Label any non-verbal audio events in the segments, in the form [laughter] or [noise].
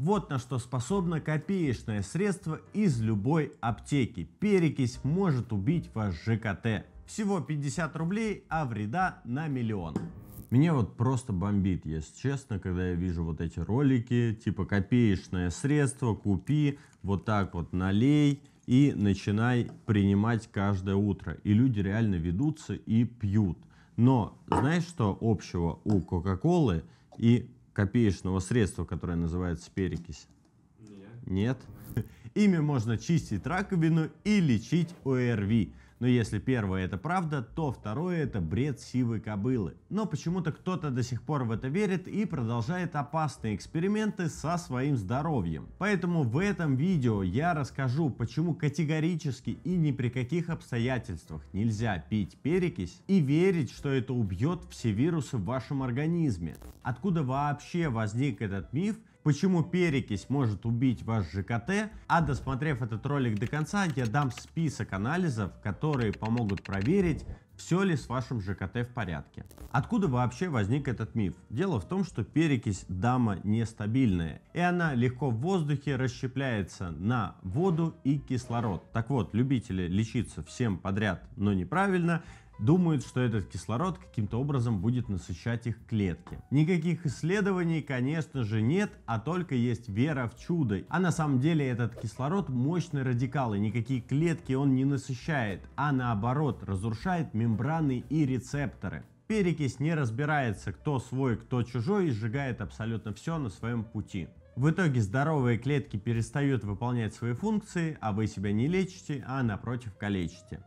Вот на что способно копеечное средство из любой аптеки. Перекись может убить ваш ЖКТ. Всего 50 рублей, а вреда на миллион. Меня вот просто бомбит, если честно, когда я вижу вот эти ролики, типа копеечное средство, купи, вот так вот налей и начинай принимать каждое утро. И люди реально ведутся и пьют. Но знаешь, что общего у Кока-Колы и копеечного средства, которое называется перекись? Нет. Нет? [laughs] Ими можно чистить раковину и лечить ОРВИ. Но если первое это правда, то второе это бред сивой кобылы. Но почему-то кто-то до сих пор в это верит и продолжает опасные эксперименты со своим здоровьем. Поэтому в этом видео я расскажу, почему категорически и ни при каких обстоятельствах нельзя пить перекись и верить, что это убьет все вирусы в вашем организме. Откуда вообще возник этот миф почему перекись может убить ваш ЖКТ, а досмотрев этот ролик до конца, я дам список анализов, которые помогут проверить, все ли с вашим ЖКТ в порядке. Откуда вообще возник этот миф? Дело в том, что перекись дама нестабильная, и она легко в воздухе расщепляется на воду и кислород. Так вот, любители лечиться всем подряд, но неправильно, думают, что этот кислород каким-то образом будет насыщать их клетки. Никаких исследований, конечно же, нет, а только есть вера в чудо. А на самом деле этот кислород мощный радикал, и никакие клетки он не насыщает, а наоборот разрушает мембраны и рецепторы. Перекись не разбирается, кто свой, кто чужой, и сжигает абсолютно все на своем пути. В итоге здоровые клетки перестают выполнять свои функции, а вы себя не лечите, а напротив калечите.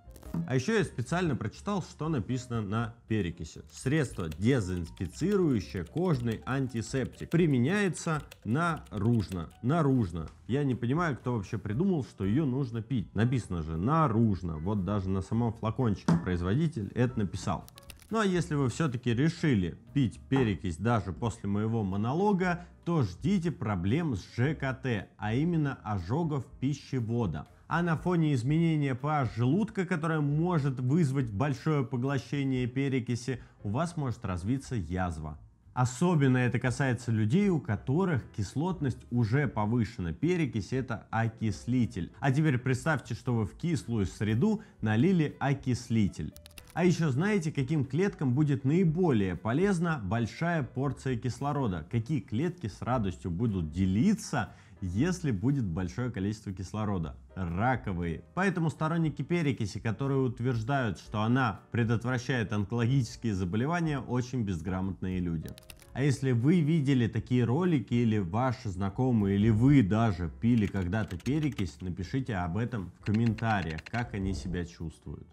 А еще я специально прочитал, что написано на перекиси. Средство дезинфицирующее кожный антисептик. Применяется наружно. Наружно. Я не понимаю, кто вообще придумал, что ее нужно пить. Написано же наружно. Вот даже на самом флакончике производитель это написал. Ну а если вы все-таки решили пить перекись даже после моего монолога, то ждите проблем с ЖКТ, а именно ожогов пищевода а на фоне изменения pH желудка, которое может вызвать большое поглощение перекиси, у вас может развиться язва. Особенно это касается людей, у которых кислотность уже повышена. Перекись – это окислитель. А теперь представьте, что вы в кислую среду налили окислитель. А еще знаете, каким клеткам будет наиболее полезна большая порция кислорода? Какие клетки с радостью будут делиться, если будет большое количество кислорода? раковые. Поэтому сторонники перекиси, которые утверждают, что она предотвращает онкологические заболевания, очень безграмотные люди. А если вы видели такие ролики или ваши знакомые, или вы даже пили когда-то перекись, напишите об этом в комментариях, как они себя чувствуют.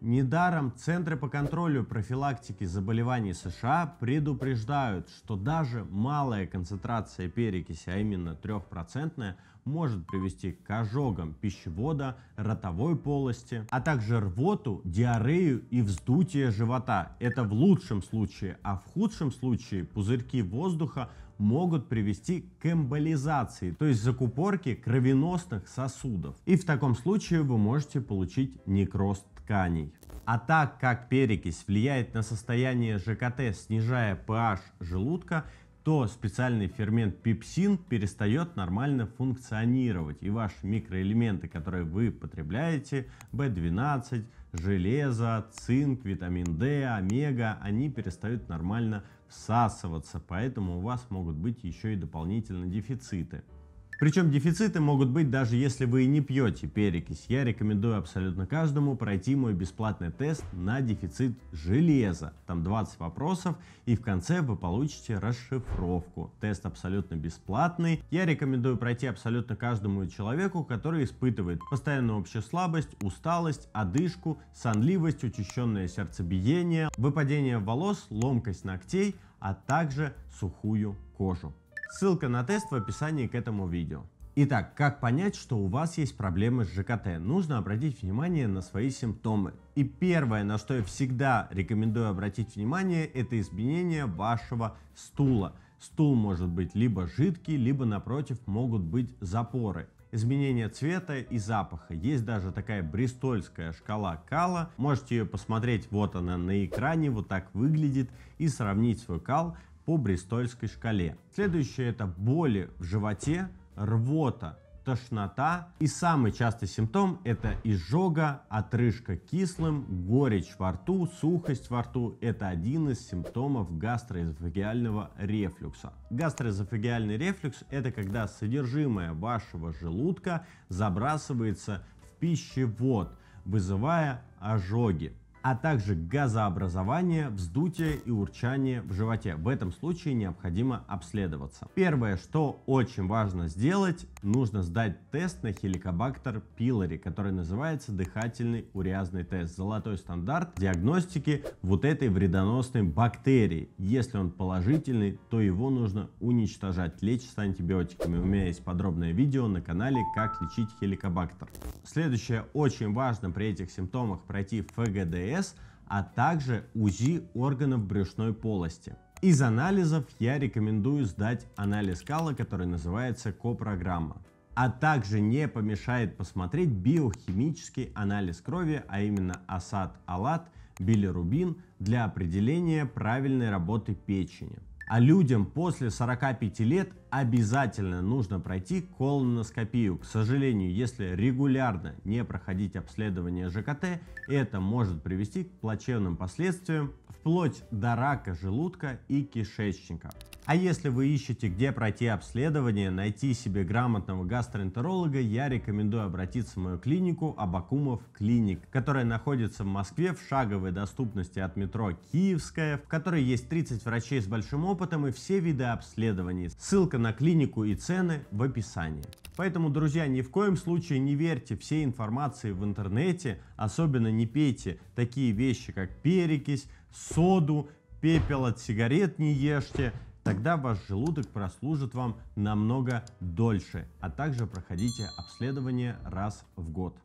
Недаром Центры по контролю профилактики заболеваний США предупреждают, что даже малая концентрация перекиси, а именно трехпроцентная, может привести к ожогам пищевода, ротовой полости, а также рвоту, диарею и вздутие живота. Это в лучшем случае, а в худшем случае пузырьки воздуха могут привести к эмболизации, то есть закупорке кровеносных сосудов. И в таком случае вы можете получить некроз тканей. А так как перекись влияет на состояние ЖКТ, снижая pH желудка, то специальный фермент пепсин перестает нормально функционировать. И ваши микроэлементы, которые вы потребляете, B12, железо, цинк, витамин D, омега, они перестают нормально всасываться. Поэтому у вас могут быть еще и дополнительные дефициты. Причем дефициты могут быть даже если вы и не пьете перекись. Я рекомендую абсолютно каждому пройти мой бесплатный тест на дефицит железа. Там 20 вопросов и в конце вы получите расшифровку. Тест абсолютно бесплатный. Я рекомендую пройти абсолютно каждому человеку, который испытывает постоянную общую слабость, усталость, одышку, сонливость, учащенное сердцебиение, выпадение волос, ломкость ногтей, а также сухую кожу. Ссылка на тест в описании к этому видео. Итак, как понять, что у вас есть проблемы с ЖКТ? Нужно обратить внимание на свои симптомы. И первое, на что я всегда рекомендую обратить внимание, это изменение вашего стула. Стул может быть либо жидкий, либо напротив могут быть запоры. Изменение цвета и запаха. Есть даже такая бристольская шкала Кала. Можете ее посмотреть, вот она на экране, вот так выглядит, и сравнить свой кал по Бристольской шкале. Следующее это боли в животе, рвота, тошнота. И самый частый симптом это изжога, отрыжка кислым, горечь во рту, сухость во рту. Это один из симптомов гастроэзофагиального рефлюкса. Гастроэзофагиальный рефлюкс это когда содержимое вашего желудка забрасывается в пищевод, вызывая ожоги а также газообразование, вздутие и урчание в животе. В этом случае необходимо обследоваться. Первое, что очень важно сделать, нужно сдать тест на хеликобактер пилори, который называется дыхательный уреазный тест. Золотой стандарт диагностики вот этой вредоносной бактерии. Если он положительный, то его нужно уничтожать, лечится антибиотиками. У меня есть подробное видео на канале «Как лечить хеликобактер». Следующее, очень важно при этих симптомах пройти фгдс МТС, а также УЗИ органов брюшной полости. Из анализов я рекомендую сдать анализ кала, который называется копрограмма, А также не помешает посмотреть биохимический анализ крови, а именно асад-алат, билирубин для определения правильной работы печени. А людям после 45 лет обязательно нужно пройти колоноскопию. К сожалению, если регулярно не проходить обследование ЖКТ, это может привести к плачевным последствиям вплоть до рака желудка и кишечника. А если вы ищете, где пройти обследование, найти себе грамотного гастроэнтеролога, я рекомендую обратиться в мою клинику Абакумов Клиник, которая находится в Москве в шаговой доступности от метро Киевская, в которой есть 30 врачей с большим опытом и все виды обследований. Ссылка на клинику и цены в описании. Поэтому, друзья, ни в коем случае не верьте всей информации в интернете, особенно не пейте такие вещи, как перекись, соду, пепел от сигарет не ешьте, Тогда ваш желудок прослужит вам намного дольше, а также проходите обследование раз в год.